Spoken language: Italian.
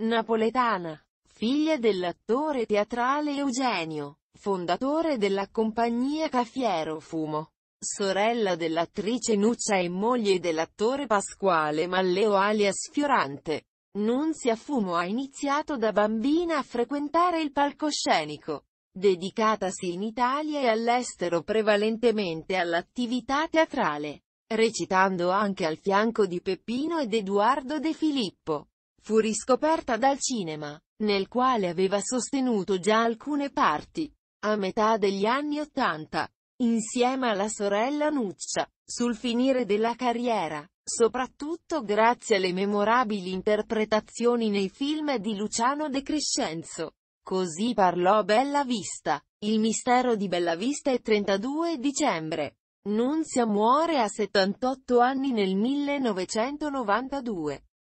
Napoletana. Figlia dell'attore teatrale Eugenio, fondatore della compagnia Caffiero Fumo. Sorella dell'attrice Nuccia e moglie dell'attore Pasquale Malleo alias Fiorante. Nunzia Fumo ha iniziato da bambina a frequentare il palcoscenico, dedicatasi in Italia e all'estero prevalentemente all'attività teatrale, recitando anche al fianco di Peppino ed Edoardo De Filippo fu riscoperta dal cinema, nel quale aveva sostenuto già alcune parti. A metà degli anni Ottanta, insieme alla sorella Nuccia, sul finire della carriera, soprattutto grazie alle memorabili interpretazioni nei film di Luciano De Crescenzo. Così parlò Bella Vista, il mistero di Bella Vista e 32 dicembre. Nunzia muore a 78 anni nel 1992.